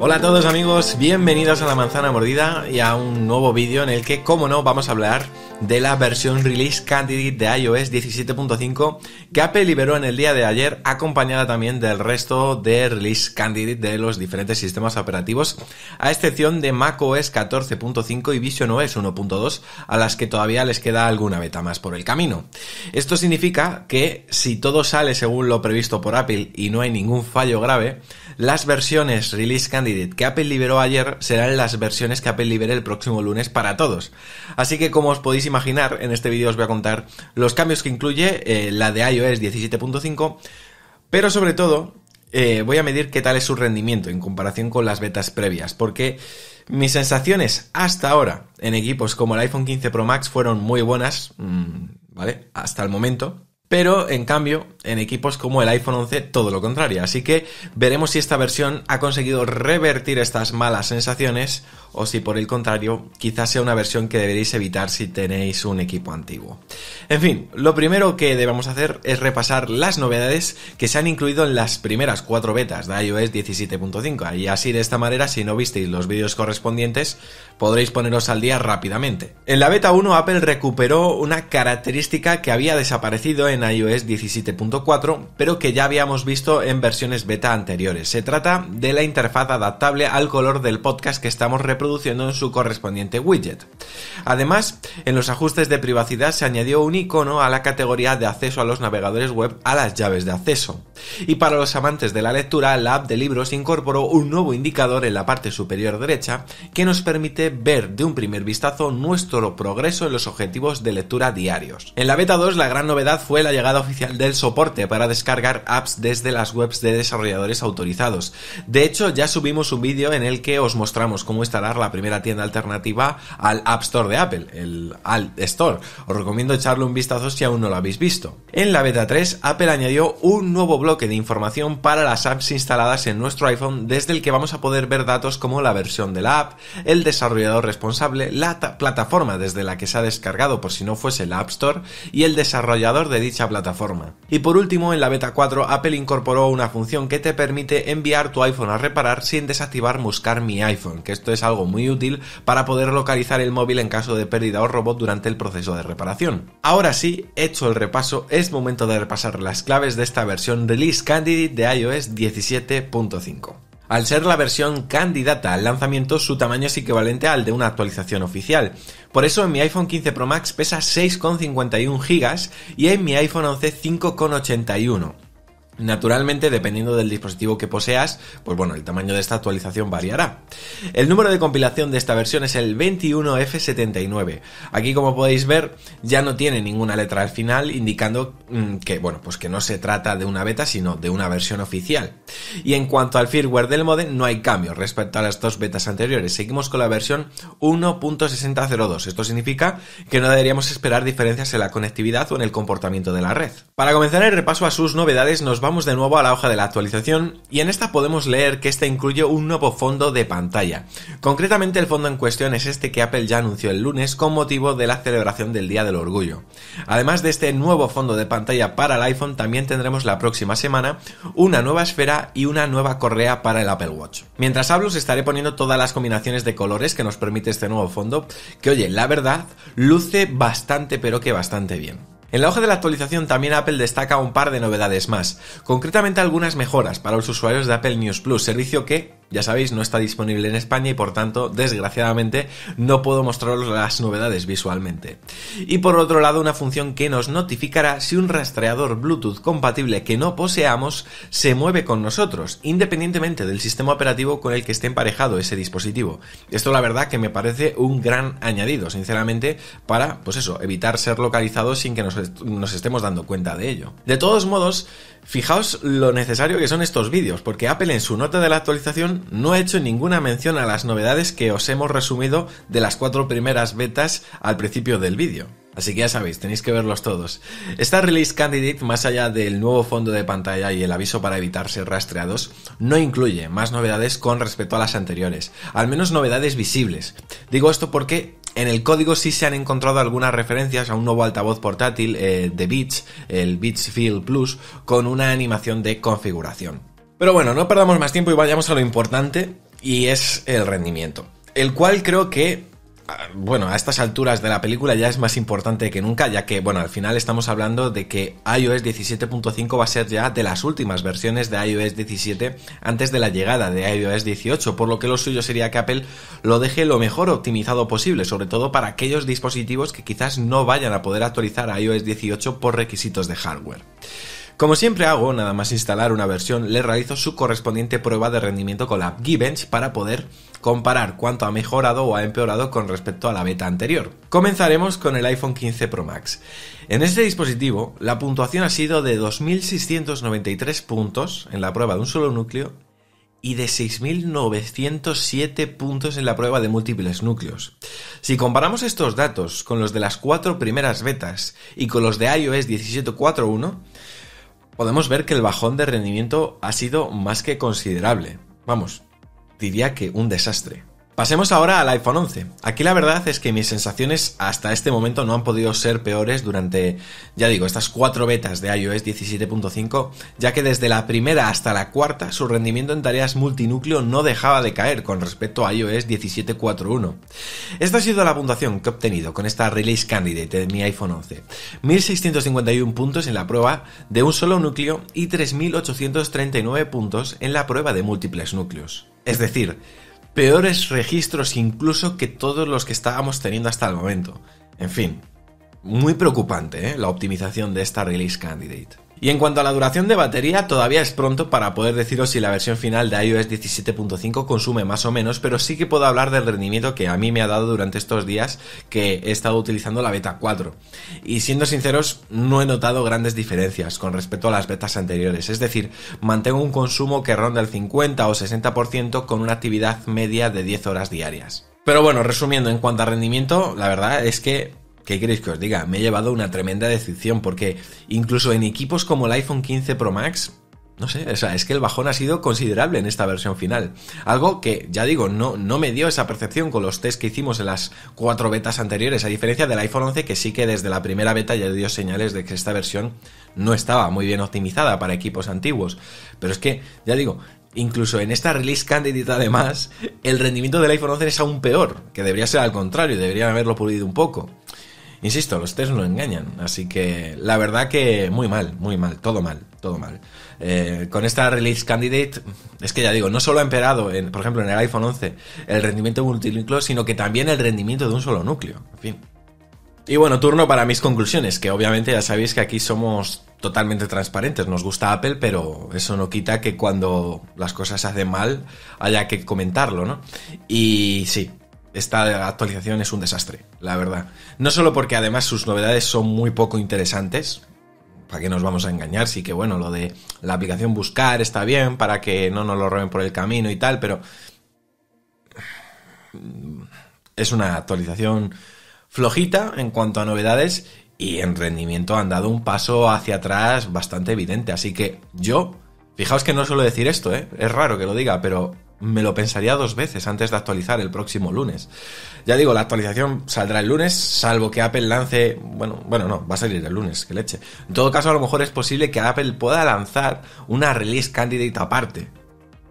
Hola a todos amigos, bienvenidos a La Manzana Mordida y a un nuevo vídeo en el que, como no, vamos a hablar de la versión Release Candidate de iOS 17.5 que Apple liberó en el día de ayer, acompañada también del resto de Release Candidate de los diferentes sistemas operativos, a excepción de macOS 14.5 y visionOS 1.2, a las que todavía les queda alguna beta más por el camino. Esto significa que, si todo sale según lo previsto por Apple y no hay ningún fallo grave, las versiones Release Candidate que Apple liberó ayer serán las versiones que Apple libere el próximo lunes para todos. Así que como os podéis imaginar, en este vídeo os voy a contar los cambios que incluye eh, la de iOS 17.5, pero sobre todo eh, voy a medir qué tal es su rendimiento en comparación con las betas previas, porque mis sensaciones hasta ahora en equipos como el iPhone 15 Pro Max fueron muy buenas, mm, ¿vale? Hasta el momento. Pero, en cambio, en equipos como el iPhone 11, todo lo contrario. Así que veremos si esta versión ha conseguido revertir estas malas sensaciones o si por el contrario quizás sea una versión que deberéis evitar si tenéis un equipo antiguo. En fin, lo primero que debemos hacer es repasar las novedades que se han incluido en las primeras cuatro betas de iOS 17.5 y así de esta manera si no visteis los vídeos correspondientes podréis poneros al día rápidamente. En la beta 1 Apple recuperó una característica que había desaparecido en iOS 17.4 pero que ya habíamos visto en versiones beta anteriores. Se trata de la interfaz adaptable al color del podcast que estamos repasando produciendo en su correspondiente widget. Además, en los ajustes de privacidad se añadió un icono a la categoría de acceso a los navegadores web a las llaves de acceso. Y para los amantes de la lectura, la app de libros incorporó un nuevo indicador en la parte superior derecha que nos permite ver de un primer vistazo nuestro progreso en los objetivos de lectura diarios. En la beta 2 la gran novedad fue la llegada oficial del soporte para descargar apps desde las webs de desarrolladores autorizados. De hecho, ya subimos un vídeo en el que os mostramos cómo instalar la primera tienda alternativa al App Store de Apple, el Alt Store. Os recomiendo echarle un vistazo si aún no lo habéis visto. En la beta 3, Apple añadió un nuevo bloque de información para las apps instaladas en nuestro iPhone desde el que vamos a poder ver datos como la versión de la app, el desarrollador responsable, la plataforma desde la que se ha descargado por si no fuese la App Store y el desarrollador de dicha plataforma. Y por último, en la beta 4, Apple incorporó una función que te permite enviar tu iPhone a reparar sin desactivar buscar mi iPhone, que esto es algo muy útil para poder localizar el móvil en caso de pérdida o robot durante el proceso de reparación. Ahora sí, hecho el repaso, es momento de repasar las claves de esta versión Release Candidate de iOS 17.5. Al ser la versión candidata al lanzamiento, su tamaño es equivalente al de una actualización oficial. Por eso en mi iPhone 15 Pro Max pesa 6,51 GB y en mi iPhone 11 5,81 Naturalmente, dependiendo del dispositivo que poseas, pues bueno, el tamaño de esta actualización variará. El número de compilación de esta versión es el 21F79. Aquí, como podéis ver, ya no tiene ninguna letra al final, indicando mm, que, bueno, pues que no se trata de una beta, sino de una versión oficial. Y en cuanto al firmware del modem, no hay cambios respecto a las dos betas anteriores. Seguimos con la versión 1.6002. Esto significa que no deberíamos esperar diferencias en la conectividad o en el comportamiento de la red. Para comenzar el repaso a sus novedades, nos va vamos de nuevo a la hoja de la actualización y en esta podemos leer que esta incluye un nuevo fondo de pantalla. Concretamente el fondo en cuestión es este que Apple ya anunció el lunes con motivo de la celebración del Día del Orgullo. Además de este nuevo fondo de pantalla para el iPhone, también tendremos la próxima semana una nueva esfera y una nueva correa para el Apple Watch. Mientras hablo os estaré poniendo todas las combinaciones de colores que nos permite este nuevo fondo, que oye, la verdad, luce bastante pero que bastante bien. En la hoja de la actualización también Apple destaca un par de novedades más, concretamente algunas mejoras para los usuarios de Apple News Plus, servicio que, ya sabéis, no está disponible en España y por tanto, desgraciadamente, no puedo mostraros las novedades visualmente. Y por otro lado, una función que nos notificará si un rastreador Bluetooth compatible que no poseamos se mueve con nosotros, independientemente del sistema operativo con el que esté emparejado ese dispositivo. Esto la verdad que me parece un gran añadido, sinceramente, para, pues eso, evitar ser localizados sin que nos, nos estemos dando cuenta de ello. De todos modos, fijaos lo necesario que son estos vídeos, porque Apple en su nota de la actualización no he hecho ninguna mención a las novedades que os hemos resumido de las cuatro primeras betas al principio del vídeo. Así que ya sabéis, tenéis que verlos todos. Esta release candidate, más allá del nuevo fondo de pantalla y el aviso para evitar ser rastreados, no incluye más novedades con respecto a las anteriores, al menos novedades visibles. Digo esto porque en el código sí se han encontrado algunas referencias a un nuevo altavoz portátil eh, de Beats, el Beats Field Plus, con una animación de configuración. Pero bueno, no perdamos más tiempo y vayamos a lo importante, y es el rendimiento. El cual creo que, ah, bueno, a estas alturas de la película ya es más importante que nunca, ya que, bueno, al final estamos hablando de que iOS 17.5 va a ser ya de las últimas versiones de iOS 17 antes de la llegada de iOS 18, por lo que lo suyo sería que Apple lo deje lo mejor optimizado posible, sobre todo para aquellos dispositivos que quizás no vayan a poder actualizar a iOS 18 por requisitos de hardware. Como siempre hago, nada más instalar una versión, le realizo su correspondiente prueba de rendimiento con la app para poder comparar cuánto ha mejorado o ha empeorado con respecto a la beta anterior. Comenzaremos con el iPhone 15 Pro Max. En este dispositivo, la puntuación ha sido de 2.693 puntos en la prueba de un solo núcleo y de 6.907 puntos en la prueba de múltiples núcleos. Si comparamos estos datos con los de las cuatro primeras betas y con los de iOS 17.4.1, podemos ver que el bajón de rendimiento ha sido más que considerable. Vamos, diría que un desastre. Pasemos ahora al iPhone 11. Aquí la verdad es que mis sensaciones hasta este momento no han podido ser peores durante, ya digo, estas cuatro betas de iOS 17.5, ya que desde la primera hasta la cuarta su rendimiento en tareas multinúcleo no dejaba de caer con respecto a iOS 17.4.1. Esta ha sido la puntuación que he obtenido con esta Release Candidate de mi iPhone 11. 1.651 puntos en la prueba de un solo núcleo y 3.839 puntos en la prueba de múltiples núcleos. Es decir, peores registros incluso que todos los que estábamos teniendo hasta el momento. En fin, muy preocupante ¿eh? la optimización de esta release candidate. Y en cuanto a la duración de batería, todavía es pronto para poder deciros si la versión final de iOS 17.5 consume más o menos, pero sí que puedo hablar del rendimiento que a mí me ha dado durante estos días que he estado utilizando la beta 4. Y siendo sinceros, no he notado grandes diferencias con respecto a las betas anteriores, es decir, mantengo un consumo que ronda el 50 o 60% con una actividad media de 10 horas diarias. Pero bueno, resumiendo, en cuanto a rendimiento, la verdad es que ¿qué queréis que os diga? Me he llevado una tremenda decepción porque incluso en equipos como el iPhone 15 Pro Max, no sé, es que el bajón ha sido considerable en esta versión final. Algo que, ya digo, no, no me dio esa percepción con los test que hicimos en las cuatro betas anteriores, a diferencia del iPhone 11 que sí que desde la primera beta ya dio señales de que esta versión no estaba muy bien optimizada para equipos antiguos. Pero es que, ya digo, incluso en esta release candidata además, el rendimiento del iPhone 11 es aún peor, que debería ser al contrario, deberían haberlo pulido un poco. Insisto, los test no engañan, así que la verdad que muy mal, muy mal, todo mal, todo mal. Eh, con esta release candidate, es que ya digo, no solo ha empeorado, por ejemplo, en el iPhone 11 el rendimiento multinúcleo, sino que también el rendimiento de un solo núcleo. En fin. Y bueno, turno para mis conclusiones, que obviamente ya sabéis que aquí somos totalmente transparentes. Nos gusta Apple, pero eso no quita que cuando las cosas se hacen mal haya que comentarlo, ¿no? Y sí, esta actualización es un desastre, la verdad. No solo porque además sus novedades son muy poco interesantes, para qué nos vamos a engañar, sí que bueno, lo de la aplicación buscar está bien para que no nos lo roben por el camino y tal, pero es una actualización flojita en cuanto a novedades y en rendimiento han dado un paso hacia atrás bastante evidente, así que yo, fijaos que no suelo decir esto, ¿eh? es raro que lo diga, pero me lo pensaría dos veces antes de actualizar el próximo lunes. Ya digo, la actualización saldrá el lunes, salvo que Apple lance. Bueno, bueno, no, va a salir el lunes, que leche. En todo caso, a lo mejor es posible que Apple pueda lanzar una release candidate aparte.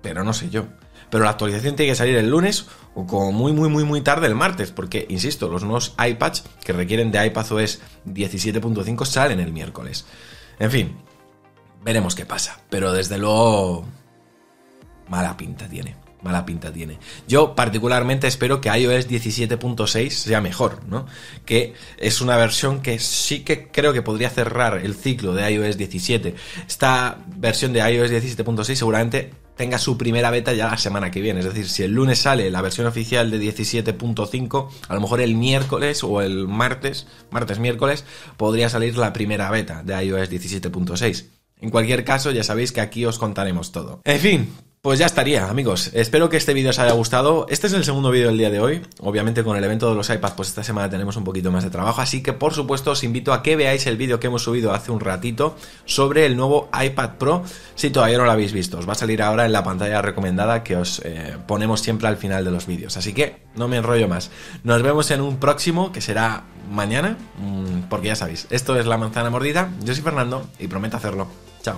Pero no sé yo. Pero la actualización tiene que salir el lunes o como muy, muy, muy, muy tarde el martes, porque, insisto, los nuevos iPads que requieren de iPadOS 17.5 salen el miércoles. En fin, veremos qué pasa. Pero desde luego mala pinta tiene. Mala pinta tiene. Yo particularmente espero que iOS 17.6 sea mejor, ¿no? Que es una versión que sí que creo que podría cerrar el ciclo de iOS 17. Esta versión de iOS 17.6 seguramente tenga su primera beta ya la semana que viene. Es decir, si el lunes sale la versión oficial de 17.5, a lo mejor el miércoles o el martes, martes miércoles, podría salir la primera beta de iOS 17.6. En cualquier caso, ya sabéis que aquí os contaremos todo. En fin, pues ya estaría, amigos. Espero que este vídeo os haya gustado. Este es el segundo vídeo del día de hoy. Obviamente con el evento de los iPads, pues esta semana tenemos un poquito más de trabajo. Así que, por supuesto, os invito a que veáis el vídeo que hemos subido hace un ratito sobre el nuevo iPad Pro. Si todavía no lo habéis visto, os va a salir ahora en la pantalla recomendada que os eh, ponemos siempre al final de los vídeos. Así que no me enrollo más. Nos vemos en un próximo, que será mañana, mm, porque ya sabéis, esto es La Manzana Mordida. Yo soy Fernando y prometo hacerlo. Chao.